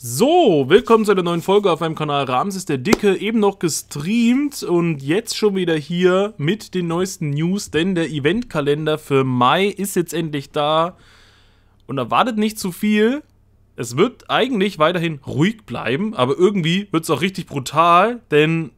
So, willkommen zu einer neuen Folge auf meinem Kanal. Rams ist der Dicke, eben noch gestreamt und jetzt schon wieder hier mit den neuesten News, denn der Eventkalender für Mai ist jetzt endlich da und erwartet nicht zu viel. Es wird eigentlich weiterhin ruhig bleiben, aber irgendwie wird es auch richtig brutal, denn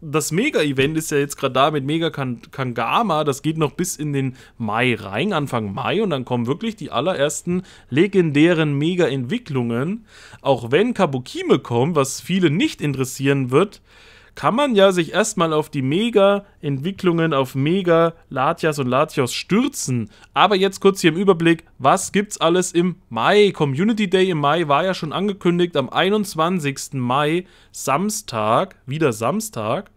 das Mega-Event ist ja jetzt gerade da mit Mega Kangama. Das geht noch bis in den Mai rein, Anfang Mai. Und dann kommen wirklich die allerersten legendären Mega-Entwicklungen. Auch wenn Kabukime kommt, was viele nicht interessieren wird, kann man ja sich erstmal auf die Mega-Entwicklungen, auf Mega-Latias und Latios stürzen. Aber jetzt kurz hier im Überblick, was gibt's alles im Mai? Community Day im Mai war ja schon angekündigt am 21. Mai, Samstag, wieder Samstag.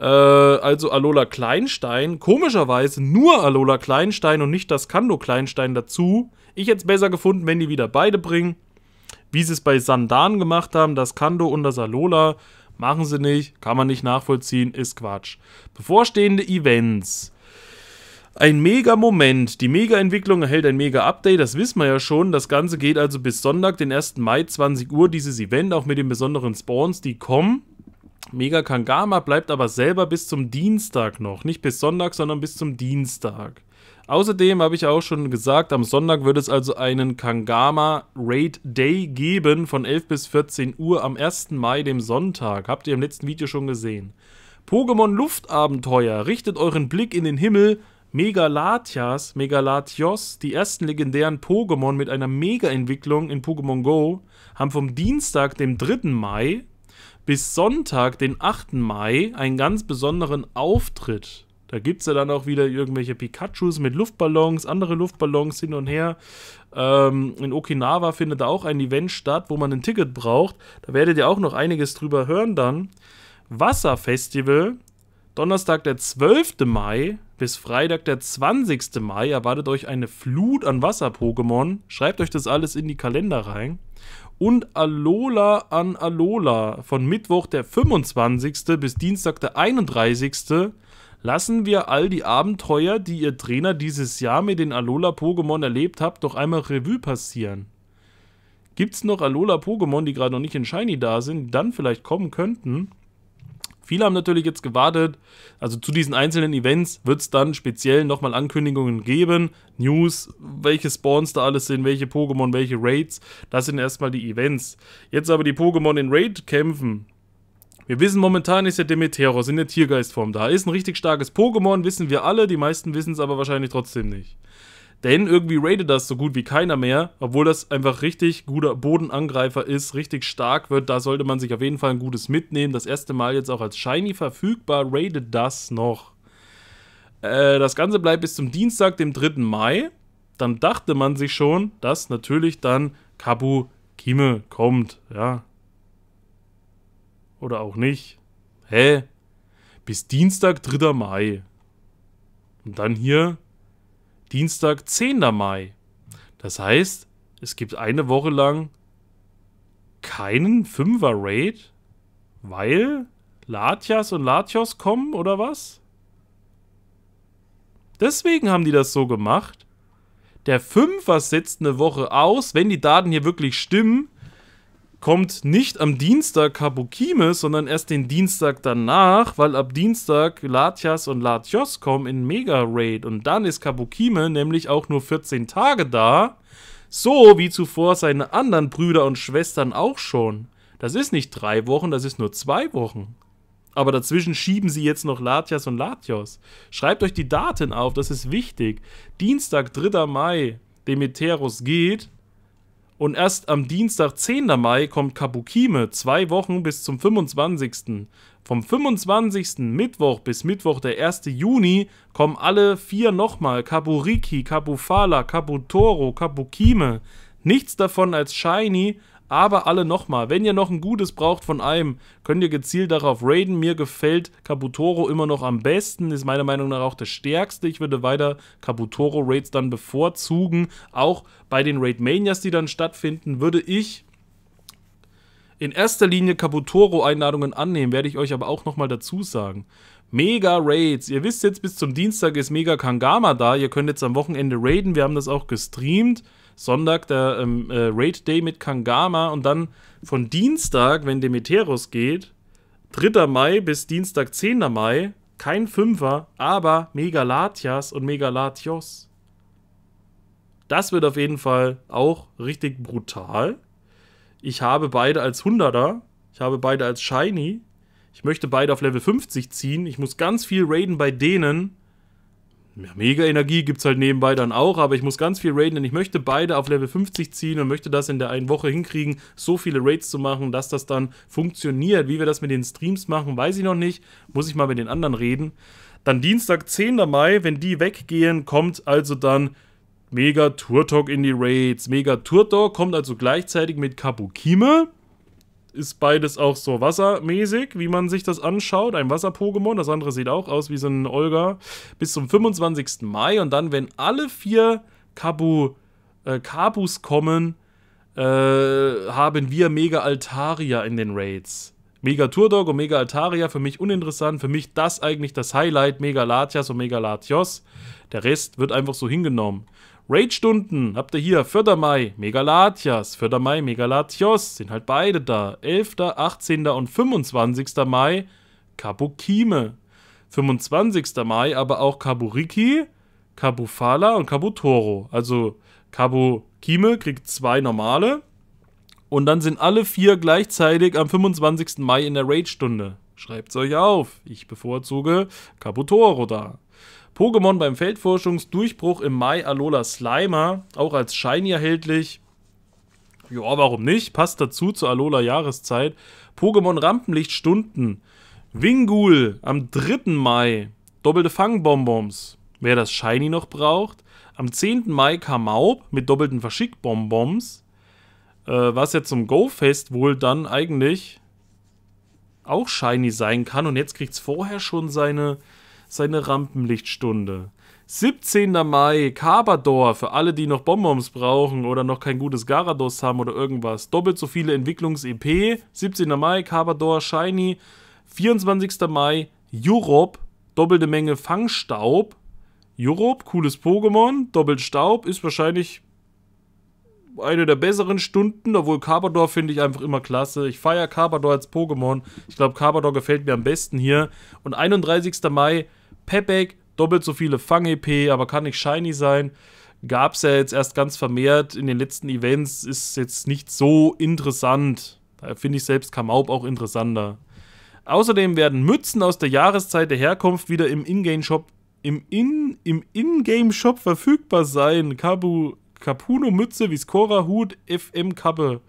Äh, also Alola Kleinstein, komischerweise nur Alola Kleinstein und nicht das Kando Kleinstein dazu. Ich hätte es besser gefunden, wenn die wieder beide bringen. Wie sie es bei Sandan gemacht haben, das Kando und das Alola Machen sie nicht, kann man nicht nachvollziehen, ist Quatsch. Bevorstehende Events. Ein mega Moment. Die Mega-Entwicklung erhält ein mega Update, das wissen wir ja schon. Das Ganze geht also bis Sonntag, den 1. Mai, 20 Uhr, dieses Event, auch mit den besonderen Spawns, die kommen. Mega Kangama bleibt aber selber bis zum Dienstag noch. Nicht bis Sonntag, sondern bis zum Dienstag. Außerdem habe ich auch schon gesagt, am Sonntag wird es also einen Kangama Raid Day geben von 11 bis 14 Uhr am 1. Mai, dem Sonntag. Habt ihr im letzten Video schon gesehen. Pokémon Luftabenteuer. Richtet euren Blick in den Himmel. Megalatias, Megalatios, die ersten legendären Pokémon mit einer Mega-Entwicklung in Pokémon Go, haben vom Dienstag, dem 3. Mai, bis Sonntag, den 8. Mai, einen ganz besonderen Auftritt. Da gibt es ja dann auch wieder irgendwelche Pikachus mit Luftballons, andere Luftballons hin und her. Ähm, in Okinawa findet da auch ein Event statt, wo man ein Ticket braucht. Da werdet ihr auch noch einiges drüber hören dann. Wasserfestival, Donnerstag der 12. Mai bis Freitag der 20. Mai erwartet euch eine Flut an Wasser-Pokémon. Schreibt euch das alles in die Kalender rein. Und Alola an Alola von Mittwoch der 25. bis Dienstag der 31. Lassen wir all die Abenteuer, die Ihr Trainer dieses Jahr mit den Alola-Pokémon erlebt habt, doch einmal Revue passieren. Gibt's noch Alola-Pokémon, die gerade noch nicht in Shiny da sind, die dann vielleicht kommen könnten? Viele haben natürlich jetzt gewartet. Also zu diesen einzelnen Events wird es dann speziell nochmal Ankündigungen geben. News, welche Spawns da alles sind, welche Pokémon, welche Raids. Das sind erstmal die Events. Jetzt aber die Pokémon in Raid kämpfen. Wir wissen, momentan ist der Demeteros in der Tiergeistform da. Ist ein richtig starkes Pokémon, wissen wir alle. Die meisten wissen es aber wahrscheinlich trotzdem nicht. Denn irgendwie raidet das so gut wie keiner mehr, obwohl das einfach richtig guter Bodenangreifer ist, richtig stark wird. Da sollte man sich auf jeden Fall ein gutes mitnehmen. Das erste Mal jetzt auch als Shiny verfügbar, raidet das noch. Äh, das Ganze bleibt bis zum Dienstag, dem 3. Mai. Dann dachte man sich schon, dass natürlich dann Kabu Kime kommt. Ja, oder auch nicht. Hä? Bis Dienstag, 3. Mai. Und dann hier Dienstag, 10. Mai. Das heißt, es gibt eine Woche lang keinen Fünfer-Raid, weil Latias und Latios kommen oder was? Deswegen haben die das so gemacht. Der Fünfer setzt eine Woche aus, wenn die Daten hier wirklich stimmen kommt nicht am Dienstag Kabukime, sondern erst den Dienstag danach, weil ab Dienstag Latias und Latios kommen in Mega Raid und dann ist Kabukime nämlich auch nur 14 Tage da, so wie zuvor seine anderen Brüder und Schwestern auch schon. Das ist nicht drei Wochen, das ist nur zwei Wochen. Aber dazwischen schieben sie jetzt noch Latias und Latios. Schreibt euch die Daten auf, das ist wichtig. Dienstag, 3. Mai, Demeteros geht und erst am Dienstag, 10. Mai, kommt Kabukime, zwei Wochen bis zum 25. Vom 25. Mittwoch bis Mittwoch, der 1. Juni, kommen alle vier nochmal. Kaburiki, Kabufala, Kabutoro, Kabukime. Nichts davon als Shiny, aber alle nochmal, wenn ihr noch ein gutes braucht von einem, könnt ihr gezielt darauf raiden. Mir gefällt Caputoro immer noch am besten, ist meiner Meinung nach auch der stärkste. Ich würde weiter Caputoro-Raids dann bevorzugen. Auch bei den Raid-Manias, die dann stattfinden, würde ich in erster Linie Caputoro-Einladungen annehmen, werde ich euch aber auch nochmal dazu sagen. Mega Raids. Ihr wisst jetzt, bis zum Dienstag ist Mega Kangama da. Ihr könnt jetzt am Wochenende raiden. Wir haben das auch gestreamt. Sonntag der ähm, äh, Raid Day mit Kangama und dann von Dienstag, wenn Demeteros geht, 3. Mai bis Dienstag, 10. Mai, kein Fünfer, aber Megalatias und Megalatios. Das wird auf jeden Fall auch richtig brutal. Ich habe beide als 100er, ich habe beide als Shiny. Ich möchte beide auf Level 50 ziehen. Ich muss ganz viel raiden bei denen, ja, Mega-Energie gibt es halt nebenbei dann auch, aber ich muss ganz viel raiden, denn ich möchte beide auf Level 50 ziehen und möchte das in der einen Woche hinkriegen, so viele Raids zu machen, dass das dann funktioniert. Wie wir das mit den Streams machen, weiß ich noch nicht. Muss ich mal mit den anderen reden. Dann Dienstag, 10. Mai, wenn die weggehen, kommt also dann Mega Turtok in die Raids. Mega Turtok kommt also gleichzeitig mit Kabukime ist beides auch so wassermäßig, wie man sich das anschaut. Ein Wasser-Pokémon, das andere sieht auch aus wie so ein Olga. Bis zum 25. Mai und dann, wenn alle vier Kabu, äh, Kabus kommen, äh, haben wir Mega Altaria in den Raids. Mega Turdog und Mega Altaria für mich uninteressant. Für mich das eigentlich das Highlight, Mega Latias und Mega Latios. Der Rest wird einfach so hingenommen. Raid-Stunden habt ihr hier, 4. Fördermai, Megalatias, Mai, Megalatios, sind halt beide da. 11., 18. und 25. Mai Kabukime. 25. Mai aber auch Kaburiki, Kabufala und Kabutoro. Also Kabukime kriegt zwei normale. Und dann sind alle vier gleichzeitig am 25. Mai in der Raid-Stunde. es euch auf. Ich bevorzuge Kabutoro da. Pokémon beim Feldforschungsdurchbruch im Mai Alola Slimer, auch als Shiny erhältlich. Ja, warum nicht? Passt dazu zur Alola Jahreszeit. Pokémon Rampenlichtstunden. Wingul am 3. Mai. Doppelte Fangbonbons. Wer das Shiny noch braucht. Am 10. Mai Kamaub mit doppelten Verschickbonbons. Äh, was ja zum Go-Fest wohl dann eigentlich auch shiny sein kann. Und jetzt kriegt es vorher schon seine seine Rampenlichtstunde. 17. Mai, Carbador, für alle, die noch Bonbons brauchen oder noch kein gutes Garados haben oder irgendwas. Doppelt so viele Entwicklungs-EP. 17. Mai, Carbador, Shiny. 24. Mai, Europe, doppelte Menge Fangstaub. Europe, cooles Pokémon, doppelt Staub, ist wahrscheinlich eine der besseren Stunden, obwohl Carbador finde ich einfach immer klasse. Ich feiere Carbador als Pokémon. Ich glaube, Carbador gefällt mir am besten hier. Und 31. Mai Pepec, doppelt so viele Fang-EP, aber kann nicht shiny sein. Gab es ja jetzt erst ganz vermehrt in den letzten Events, ist jetzt nicht so interessant. Da finde ich selbst Kamaub auch interessanter. Außerdem werden Mützen aus der Jahreszeit der Herkunft wieder im Ingame-Shop im in im Ingame verfügbar sein. Kabu Capuno Mütze, Viscora Hut, FM Kappe.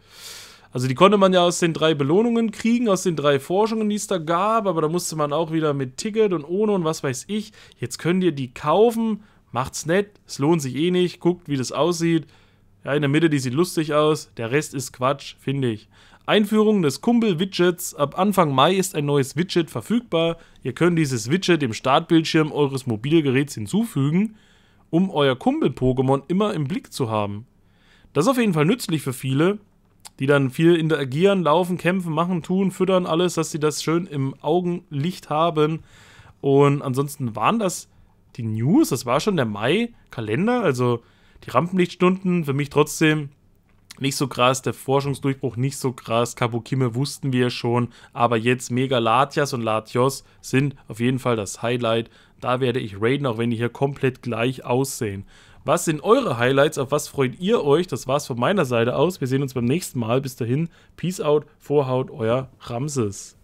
Also die konnte man ja aus den drei Belohnungen kriegen, aus den drei Forschungen, die es da gab, aber da musste man auch wieder mit Ticket und ohne und was weiß ich. Jetzt könnt ihr die kaufen, macht's nett, es lohnt sich eh nicht, guckt, wie das aussieht. Ja, in der Mitte, die sieht lustig aus, der Rest ist Quatsch, finde ich. Einführung des Kumpel-Widgets. Ab Anfang Mai ist ein neues Widget verfügbar. Ihr könnt dieses Widget im Startbildschirm eures Mobilgeräts hinzufügen, um euer Kumpel-Pokémon immer im Blick zu haben. Das ist auf jeden Fall nützlich für viele, die dann viel interagieren, laufen, kämpfen, machen, tun, füttern, alles, dass sie das schön im Augenlicht haben. Und ansonsten waren das die News, das war schon der Mai-Kalender, also die Rampenlichtstunden, für mich trotzdem nicht so krass, der Forschungsdurchbruch nicht so krass, Kabukime wussten wir schon, aber jetzt Mega Latias und Latios sind auf jeden Fall das Highlight. Da werde ich raiden, auch wenn die hier komplett gleich aussehen. Was sind eure Highlights? Auf was freut ihr euch? Das war's von meiner Seite aus. Wir sehen uns beim nächsten Mal. Bis dahin, Peace out, Vorhaut, euer Ramses.